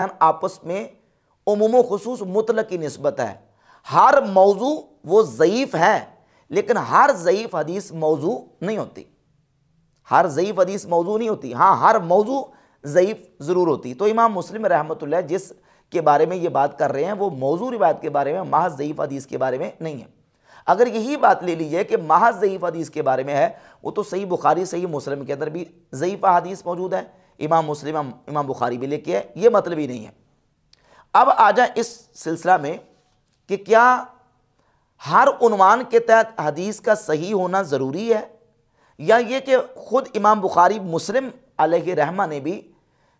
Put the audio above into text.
आपस में उमूम खसूस मुतल की नस्बत है हर मौजू वो ज़यीफ़ है लेकिन हर ज़यीफ़ हदीस मौजू नहीं होती हर ज़यीफ़ हदीस मौजू नहीं होती हाँ हर मौजू ज़यीफ़ ज़रूर होती तो इमाम मुस्लिम रहमत जिस के बारे में ये बात कर रहे हैं वो मौजू रिवायत के बारे में महज ज़यीफ़ हदीस के बारे में नहीं है अगर यही बात ले लीजिए कि महज ज़यीफ़ हदीस के बारे में है वो तो सही बुखारी सही मुस्लिम के अंदर भी ज़यीफ़ हदीस मौजूद है इमाम मुस्लिम इमाम बुखारी भी लेके है ये मतलब ही नहीं है अब आ जाए इस सिलसिला में कि क्या हर उनवान के तहत हदीस का सही होना ज़रूरी है या ये कि ख़ुद इमाम बुखारी मुस्लिम अलह रहमा ने भी